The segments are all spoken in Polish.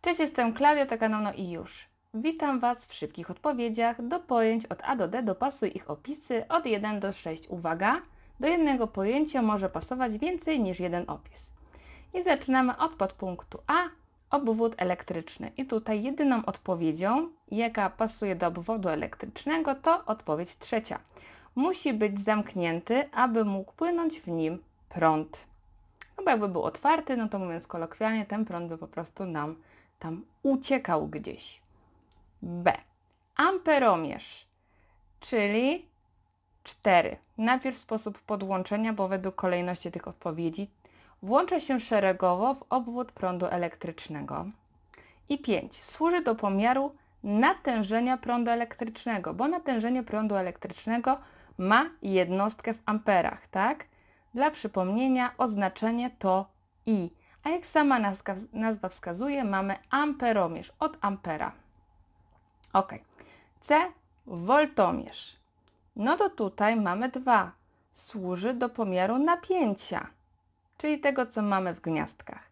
Cześć, jestem Klaudia Takanano i już. Witam Was w szybkich odpowiedziach do pojęć od A do D dopasuj ich opisy od 1 do 6. Uwaga! Do jednego pojęcia może pasować więcej niż jeden opis. I zaczynamy od podpunktu A, obwód elektryczny. I tutaj jedyną odpowiedzią, jaka pasuje do obwodu elektrycznego, to odpowiedź trzecia. Musi być zamknięty, aby mógł płynąć w nim prąd. No bo jakby był otwarty, no to mówiąc kolokwialnie, ten prąd by po prostu nam tam uciekał gdzieś. B. Amperomierz, czyli 4. Najpierw sposób podłączenia, bo według kolejności tych odpowiedzi włącza się szeregowo w obwód prądu elektrycznego. I 5. Służy do pomiaru natężenia prądu elektrycznego, bo natężenie prądu elektrycznego ma jednostkę w amperach, tak? Dla przypomnienia oznaczenie to I. A jak sama nazwa, nazwa wskazuje, mamy amperomierz od ampera. Ok. C. Woltomierz. No to tutaj mamy dwa. Służy do pomiaru napięcia, czyli tego, co mamy w gniazdkach.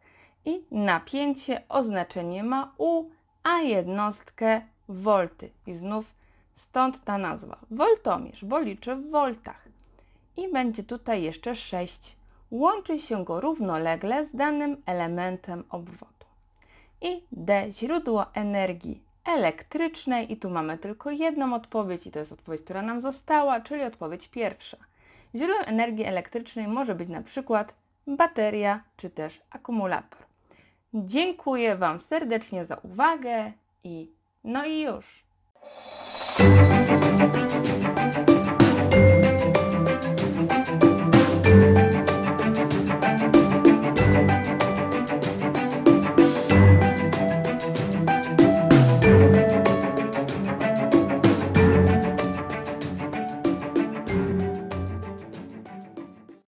I napięcie oznaczenie ma U, a jednostkę wolty. I znów stąd ta nazwa. Woltomierz, bo liczy w woltach. I będzie tutaj jeszcze 6 łączy się go równolegle z danym elementem obwodu. I D źródło energii elektrycznej i tu mamy tylko jedną odpowiedź i to jest odpowiedź, która nam została, czyli odpowiedź pierwsza. Źródłem energii elektrycznej może być na przykład bateria czy też akumulator. Dziękuję Wam serdecznie za uwagę i no i już.